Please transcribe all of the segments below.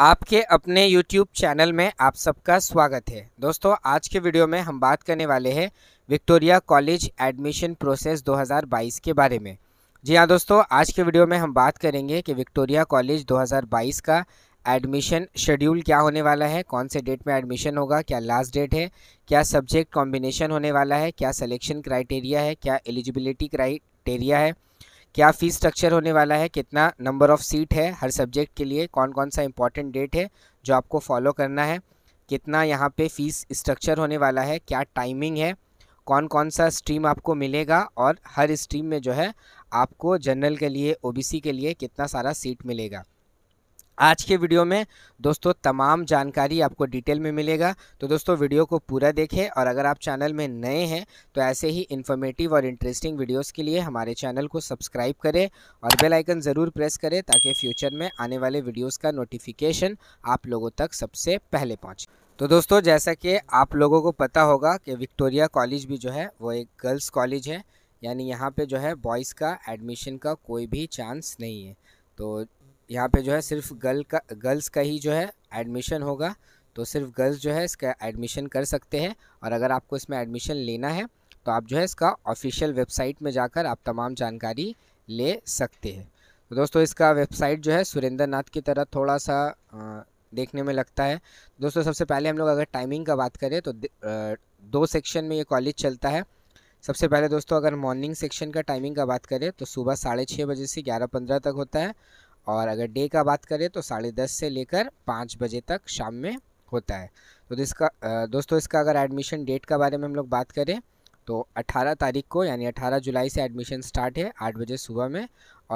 आपके अपने YouTube channel में आप सबका स्वागत है दोस्तों आज के वीडियो में हम बात करने वाले हैं विक्टोरिया कॉलेज एडमिशन प्रोसेस 2022 के बारे में जी हाँ दोस्तों आज के वीडियो में हम बात करेंगे कि विक्टोरिया कॉलेज 2022 का एडमिशन शेड्यूल क्या होने वाला है कौन से डेट में एडमिशन होगा क्या लास्ट डेट है क्या सब्जेक्ट कॉम्बिनेशन होने वाला है क्या सलेक्शन क्राइटेरिया है क्या एलिजिबिलिटी क्राइटेरिया है क्या फ़ीस स्ट्रक्चर होने वाला है कितना नंबर ऑफ़ सीट है हर सब्जेक्ट के लिए कौन कौन सा इंपॉर्टेंट डेट है जो आपको फॉलो करना है कितना यहाँ पे फ़ीस स्ट्रक्चर होने वाला है क्या टाइमिंग है कौन कौन सा स्ट्रीम आपको मिलेगा और हर स्ट्रीम में जो है आपको जनरल के लिए ओ के लिए कितना सारा सीट मिलेगा आज के वीडियो में दोस्तों तमाम जानकारी आपको डिटेल में मिलेगा तो दोस्तों वीडियो को पूरा देखें और अगर आप चैनल में नए हैं तो ऐसे ही इन्फॉर्मेटिव और इंटरेस्टिंग वीडियोस के लिए हमारे चैनल को सब्सक्राइब करें और बेल आइकन ज़रूर प्रेस करें ताकि फ्यूचर में आने वाले वीडियोस का नोटिफिकेशन आप लोगों तक सबसे पहले पहुँचे तो दोस्तों जैसा कि आप लोगों को पता होगा कि विक्टोरिया कॉलेज भी जो है वो एक गर्ल्स कॉलेज है यानी यहाँ पर जो है बॉयज़ का एडमिशन का कोई भी चांस नहीं है तो यहाँ पे जो है सिर्फ गर्ल का गर्ल्स का ही जो है एडमिशन होगा तो सिर्फ गर्ल्स जो है इसका एडमिशन कर सकते हैं और अगर आपको इसमें एडमिशन लेना है तो आप जो है इसका ऑफिशियल वेबसाइट में जाकर आप तमाम जानकारी ले सकते हैं तो दोस्तों इसका वेबसाइट जो है सुरेंद्र नाथ की तरह थोड़ा सा देखने में लगता है दोस्तों सबसे पहले हम लोग अगर टाइमिंग का बात करें तो दो सेक्शन में ये कॉलेज चलता है सबसे पहले दोस्तों अगर मॉर्निंग सेक्शन का टाइमिंग का बात करें तो सुबह साढ़े छः बजे से ग्यारह पंद्रह तक होता है और अगर डे का बात करें तो साढ़े दस से लेकर पाँच बजे तक शाम में होता है तो, तो इसका दोस्तों इसका अगर एडमिशन डेट का बारे में हम लोग बात करें तो 18 तारीख को यानी 18 जुलाई से एडमिशन स्टार्ट है आठ बजे सुबह में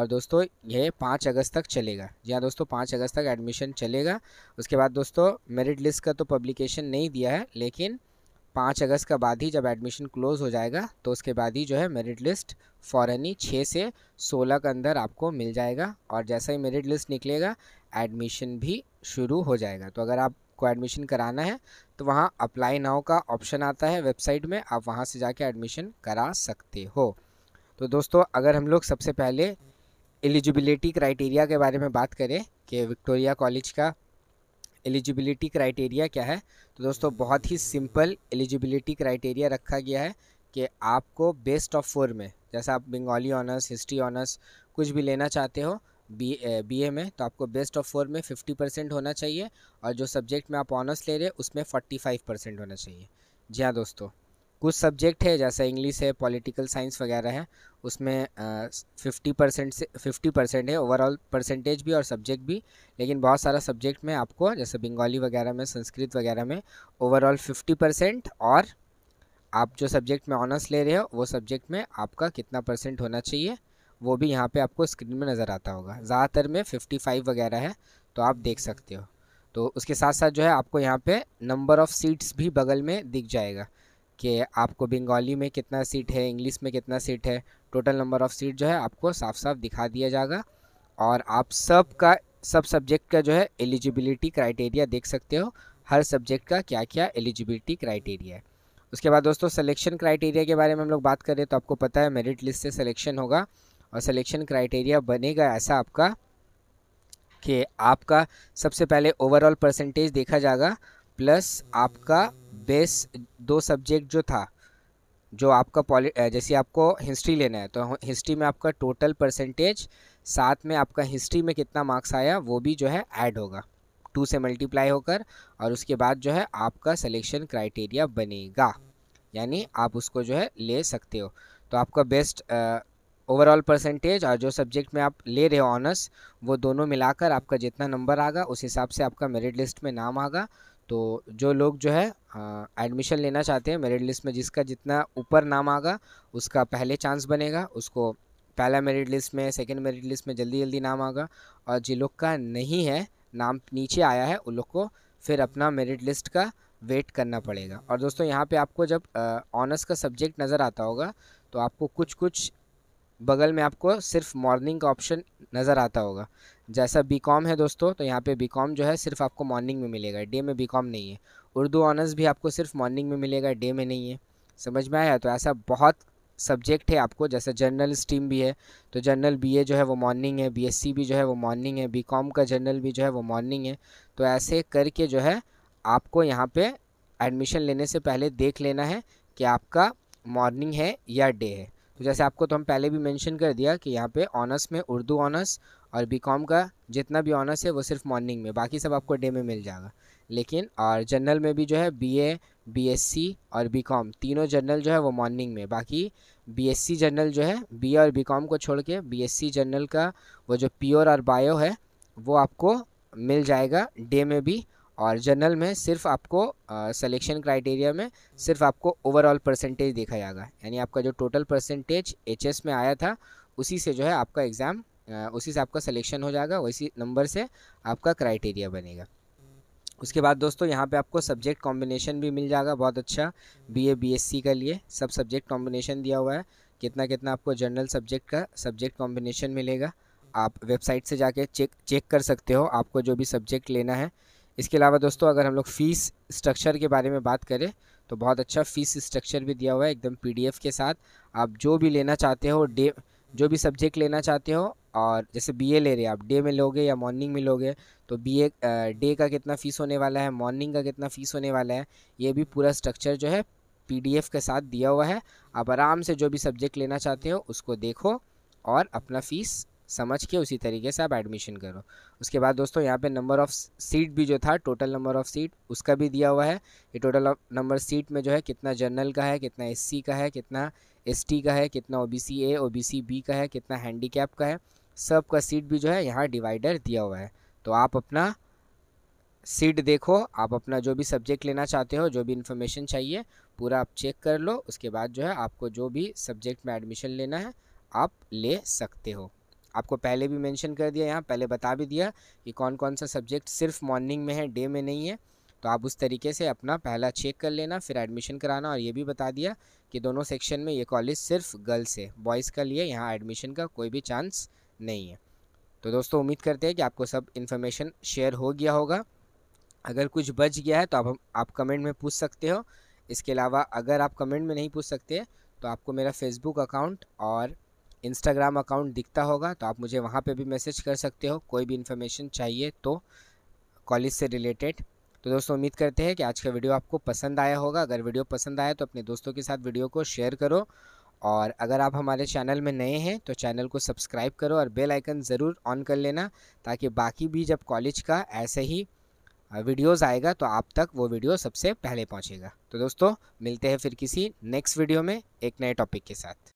और दोस्तों यह पाँच अगस्त तक चलेगा जी हाँ दोस्तों पाँच अगस्त तक एडमिशन चलेगा उसके बाद दोस्तों मेरिट लिस्ट का तो पब्लिकेशन नहीं दिया है लेकिन पाँच अगस्त के बाद ही जब एडमिशन क्लोज हो जाएगा तो उसके बाद ही जो है मेरिट लिस्ट फ़ौरन ही छः से सोलह के अंदर आपको मिल जाएगा और जैसा ही मेरिट लिस्ट निकलेगा एडमिशन भी शुरू हो जाएगा तो अगर आपको एडमिशन कराना है तो वहाँ अप्लाई नाउ का ऑप्शन आता है वेबसाइट में आप वहाँ से जाके एडमिशन करा सकते हो तो दोस्तों अगर हम लोग सबसे पहले एलिजिबिलिटी क्राइटेरिया के बारे में बात करें कि विक्टोरिया कॉलेज का एलिजिबिलिटी क्राइटेरिया क्या है तो दोस्तों बहुत ही सिंपल एलिजिबिलिटी क्राइटेरिया रखा गया है कि आपको बेस्ट ऑफ फोर में जैसे आप बंगाली ऑनर्स हिस्ट्री ऑनर्स कुछ भी लेना चाहते हो बी बी ए में तो आपको बेस्ट ऑफ फोर में फिफ्टी परसेंट होना चाहिए और जो सब्जेक्ट में आप ऑनर्स ले रहे हैं उसमें फोर्टी फाइव परसेंट होना चाहिए जी हाँ दोस्तों कुछ सब्जेक्ट है जैसे इंग्लिश है पॉलिटिकल साइंस वगैरह है उसमें फिफ्टी परसेंट से फिफ्टी परसेंट है ओवरऑल परसेंटेज भी और सब्जेक्ट भी लेकिन बहुत सारा सब्जेक्ट में आपको जैसे बंगाली वगैरह में संस्कृत वगैरह में ओवरऑल फिफ्टी परसेंट और आप जो सब्जेक्ट में ऑनर्स ले रहे हो वो सब्जेक्ट में आपका कितना परसेंट होना चाहिए वो भी यहाँ पर आपको स्क्रीन में नज़र आता होगा ज़्यादातर में फिफ्टी वगैरह है तो आप देख सकते हो तो उसके साथ साथ जो है आपको यहाँ पे नंबर ऑफ़ सीट्स भी बगल में दिख जाएगा कि आपको बंगाली में कितना सीट है इंग्लिश में कितना सीट है टोटल नंबर ऑफ़ सीट जो है आपको साफ साफ दिखा दिया जाएगा और आप सब का सब सब्जेक्ट का जो है एलिजिबिलिटी क्राइटेरिया देख सकते हो हर सब्जेक्ट का क्या क्या एलिजिबिलिटी क्राइटेरिया है उसके बाद दोस्तों सिलेक्शन क्राइटेरिया के बारे में हम लोग बात करें तो आपको पता है मेरिट लिस्ट से सिलेक्शन होगा और सिलेक्शन क्राइटेरिया बनेगा ऐसा आपका कि आपका सबसे पहले ओवरऑल परसेंटेज देखा जाएगा प्लस आपका बेस दो सब्जेक्ट जो था जो आपका पॉलि जैसे आपको हिस्ट्री लेना है तो हिस्ट्री में आपका टोटल परसेंटेज साथ में आपका हिस्ट्री में कितना मार्क्स आया वो भी जो है ऐड होगा टू से मल्टीप्लाई होकर और उसके बाद जो है आपका सिलेक्शन क्राइटेरिया बनेगा यानी आप उसको जो है ले सकते हो तो आपका बेस्ट ओवरऑल परसेंटेज और जो सब्जेक्ट में आप ले रहे हो ऑनर्स वो दोनों मिलाकर आपका जितना नंबर आगा उस हिसाब से आपका मेरिट लिस्ट में नाम आगा तो जो लोग जो है एडमिशन लेना चाहते हैं मेरिट लिस्ट में जिसका जितना ऊपर नाम आगा उसका पहले चांस बनेगा उसको पहला मेरिट लिस्ट में सेकेंड मेरिट लिस्ट में जल्दी जल्दी नाम आगा और जिन लोग का नहीं है नाम नीचे आया है उन लोग को फिर अपना मेरिट लिस्ट का वेट करना पड़ेगा और दोस्तों यहाँ पे आपको जब ऑनर्स का सब्जेक्ट नज़र आता होगा तो आपको कुछ कुछ बगल में आपको सिर्फ मॉर्निंग का ऑप्शन नज़र आता होगा जैसा बी कॉम है दोस्तों तो यहाँ पे बी कॉम जो है सिर्फ आपको मॉर्निंग में मिलेगा डे में बी कॉम नहीं है उर्दू ऑनर्स भी आपको सिर्फ मॉर्निंग में मिलेगा डे में नहीं है समझ में आया तो ऐसा बहुत सब्जेक्ट है आपको जैसे जनरल स्ट्रीम भी है तो जनरल बीए जो है वो मॉर्निंग है बीएससी भी जो है वो मॉर्निंग है बीकॉम का जनरल भी जो है वो मॉर्निंग है तो ऐसे करके जो है आपको यहाँ पे एडमिशन लेने से पहले देख लेना है कि आपका मॉर्निंग है या डे है तो जैसे आपको तो हम पहले भी मेंशन कर दिया कि यहाँ पे ऑनर्स में उर्दू ऑनर्स और बीकॉम का जितना भी ऑनर्स है वो सिर्फ मॉर्निंग में बाकी सब आपको डे में मिल जाएगा लेकिन और जनरल में भी जो है बीए बीएससी और बीकॉम तीनों जनरल जो है वो मॉर्निंग में बाकी बीएससी जनरल जो है बीए और कॉम को छोड़ के सी जनरल का वो जो प्योर और बायो है वो आपको मिल जाएगा डे में भी और जनरल में सिर्फ आपको सिलेक्शन क्राइटेरिया में सिर्फ आपको ओवरऑल परसेंटेज देखा जाएगा यानी आपका जो टोटल परसेंटेज एचएस में आया था उसी से जो है आपका एग्ज़ाम उसी से आपका सिलेक्शन हो जाएगा उसी नंबर से आपका क्राइटेरिया बनेगा उसके बाद दोस्तों यहाँ पे आपको सब्जेक्ट कॉम्बिनेशन भी मिल जाएगा बहुत अच्छा बीए बीएससी का लिए सब सब्जेक्ट कॉम्बिनेशन दिया हुआ है कितना कितना आपको जनरल सब्जेक्ट का सब्जेक्ट कॉम्बिनेशन मिलेगा आप वेबसाइट से जाके चेक चेक कर सकते हो आपको जो भी सब्जेक्ट लेना है इसके अलावा दोस्तों अगर हम लोग फ़ीस स्ट्रक्चर के बारे में बात करें तो बहुत अच्छा फ़ीस स्ट्रक्चर भी दिया हुआ है एकदम पीडीएफ के साथ आप जो भी लेना चाहते हो डे जो भी सब्जेक्ट लेना चाहते हो और जैसे बीए ले रहे हैं आप डे में लोगे या मॉर्निंग में लोगे तो बीए डे का कितना फ़ीस होने वाला है मॉर्निंग का कितना फ़ीस होने वाला है ये भी पूरा स्ट्रक्चर जो है पीडीएफ के साथ दिया हुआ है आप आराम से जो भी सब्जेक्ट लेना चाहते हो उसको देखो और अपना फ़ीस समझ के उसी तरीके से आप एडमिशन करो उसके बाद दोस्तों यहाँ पे नंबर ऑफ़ सीट भी जो था टोटल नंबर ऑफ़ सीट उसका भी दिया हुआ है ये टोटल नंबर सीट में जो है कितना जनरल का है कितना एससी का है कितना एसटी का है कितना ओबीसी ए ओबीसी बी का है कितना हैंडीकैप का है सब का सीट भी जो है यहाँ डिवाइडर दिया हुआ है तो आप अपना सीट देखो आप अपना जो भी सब्जेक्ट लेना चाहते हो जो भी इन्फॉर्मेशन चाहिए पूरा आप चेक कर लो उसके बाद जो है आपको जो भी सब्जेक्ट में एडमिशन लेना है आप ले सकते हो आपको पहले भी मेंशन कर दिया यहाँ पहले बता भी दिया कि कौन कौन सा सब्जेक्ट सिर्फ मॉर्निंग में है डे में नहीं है तो आप उस तरीके से अपना पहला चेक कर लेना फिर एडमिशन कराना और ये भी बता दिया कि दोनों सेक्शन में ये कॉलेज सिर्फ गर्ल्स है बॉयज़ का लिए यहाँ एडमिशन का कोई भी चांस नहीं है तो दोस्तों उम्मीद करते हैं कि आपको सब इन्फॉर्मेशन शेयर हो गया होगा अगर कुछ बच गया है तो आप आप कमेंट में पूछ सकते हो इसके अलावा अगर आप कमेंट में नहीं पूछ सकते तो आपको मेरा फेसबुक अकाउंट और इंस्टाग्राम अकाउंट दिखता होगा तो आप मुझे वहाँ पे भी मैसेज कर सकते हो कोई भी इन्फॉर्मेशन चाहिए तो कॉलेज से रिलेटेड तो दोस्तों उम्मीद करते हैं कि आज का वीडियो आपको पसंद आया होगा अगर वीडियो पसंद आया तो अपने दोस्तों के साथ वीडियो को शेयर करो और अगर आप हमारे चैनल में नए हैं तो चैनल को सब्सक्राइब करो और बेल आइकन ज़रूर ऑन कर लेना ताकि बाकी भी जब कॉलेज का ऐसे ही वीडियोस आएगा तो आप तक वो वीडियो सबसे पहले पहुंचेगा तो दोस्तों मिलते हैं फिर किसी नेक्स्ट वीडियो में एक नए टॉपिक के साथ